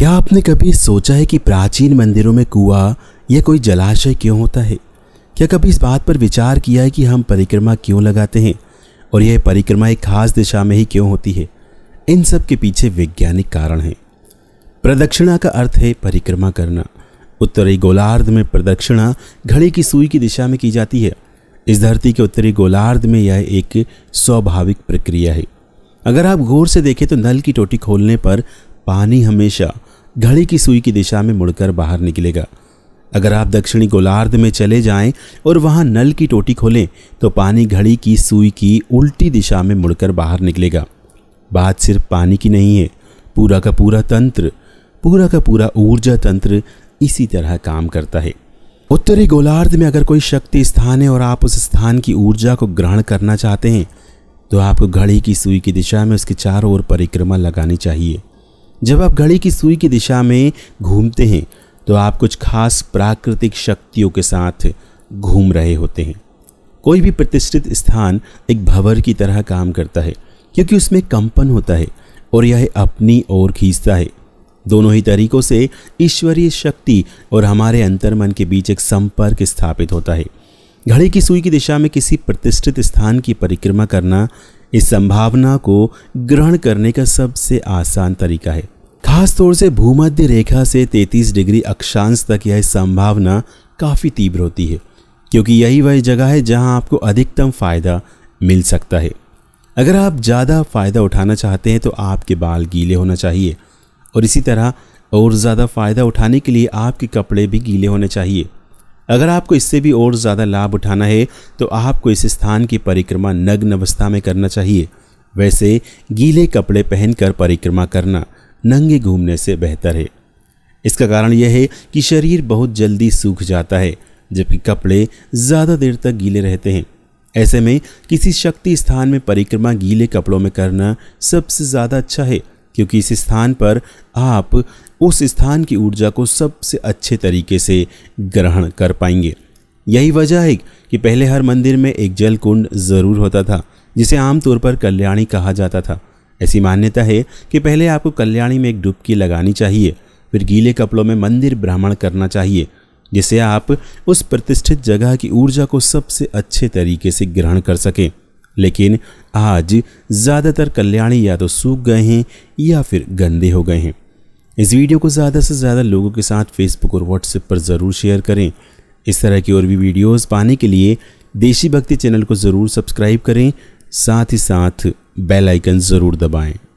क्या आपने कभी सोचा है कि प्राचीन मंदिरों में कुआ या कोई जलाशय क्यों होता है क्या कभी इस बात पर विचार किया है कि हम परिक्रमा क्यों लगाते हैं और यह परिक्रमा एक खास दिशा में ही क्यों होती है इन सब के पीछे वैज्ञानिक कारण हैं प्रदक्षिणा का अर्थ है परिक्रमा करना उत्तरी गोलार्ध में प्रदक्षिणा घड़ी की सुई की दिशा में की जाती है इस धरती के उत्तरी गोलार्ध में यह एक स्वाभाविक प्रक्रिया है अगर आप गौर से देखें तो नल की टोटी खोलने पर पानी हमेशा घड़ी की सुई की दिशा में मुड़कर बाहर निकलेगा अगर आप दक्षिणी गोलार्ध में चले जाएं और वहां नल की टोटी खोलें तो पानी घड़ी की सुई की उल्टी दिशा में मुड़कर बाहर निकलेगा बात सिर्फ पानी की नहीं है पूरा का पूरा तंत्र पूरा का पूरा ऊर्जा तंत्र इसी तरह काम करता है उत्तरी गोलार्ध में अगर कोई शक्ति स्थान है और आप उस स्थान की ऊर्जा को ग्रहण करना चाहते हैं तो आपको घड़ी की सुई की दिशा में उसके चारों ओर परिक्रमा लगानी चाहिए जब आप घड़ी की सुई की दिशा में घूमते हैं तो आप कुछ खास प्राकृतिक शक्तियों के साथ घूम रहे होते हैं कोई भी प्रतिष्ठित स्थान एक भंवर की तरह काम करता है क्योंकि उसमें कंपन होता है और यह अपनी ओर खींचता है दोनों ही तरीकों से ईश्वरीय शक्ति और हमारे अंतर्मन के बीच एक संपर्क स्थापित होता है घड़ी की सुई की दिशा में किसी प्रतिष्ठित स्थान की परिक्रमा करना इस संभावना को ग्रहण करने का सबसे आसान तरीका है खास तौर से भूमध्य रेखा से 33 डिग्री अक्षांश तक यह संभावना काफ़ी तीव्र होती है क्योंकि यही वह जगह है जहां आपको अधिकतम फ़ायदा मिल सकता है अगर आप ज़्यादा फ़ायदा उठाना चाहते हैं तो आपके बाल गीले होना चाहिए और इसी तरह और ज़्यादा फ़ायदा उठाने के लिए आपके कपड़े भी गीले होने चाहिए अगर आपको इससे भी और ज़्यादा लाभ उठाना है तो आपको इस स्थान की परिक्रमा नग्न अवस्था में करना चाहिए वैसे गीले कपड़े पहनकर परिक्रमा करना नंगे घूमने से बेहतर है इसका कारण यह है कि शरीर बहुत जल्दी सूख जाता है जबकि कपड़े ज़्यादा देर तक गीले रहते हैं ऐसे में किसी शक्ति स्थान में परिक्रमा गीले कपड़ों में करना सबसे ज़्यादा अच्छा है क्योंकि इस स्थान पर आप उस स्थान की ऊर्जा को सबसे अच्छे तरीके से ग्रहण कर पाएंगे यही वजह है कि पहले हर मंदिर में एक जल कुंड ज़रूर होता था जिसे आमतौर पर कल्याणी कहा जाता था ऐसी मान्यता है कि पहले आपको कल्याणी में एक डुबकी लगानी चाहिए फिर गीले कपड़ों में मंदिर भ्रमण करना चाहिए जिससे आप उस प्रतिष्ठित जगह की ऊर्जा को सबसे अच्छे तरीके से ग्रहण कर सकें लेकिन आज ज़्यादातर कल्याणी या तो सूख गए हैं या फिर गंदे हो गए हैं इस वीडियो को ज़्यादा से ज़्यादा लोगों के साथ फेसबुक और व्हाट्सएप पर ज़रूर शेयर करें इस तरह की और भी वीडियोस पाने के लिए देशी भक्ति चैनल को ज़रूर सब्सक्राइब करें साथ ही साथ बेल आइकन ज़रूर दबाएं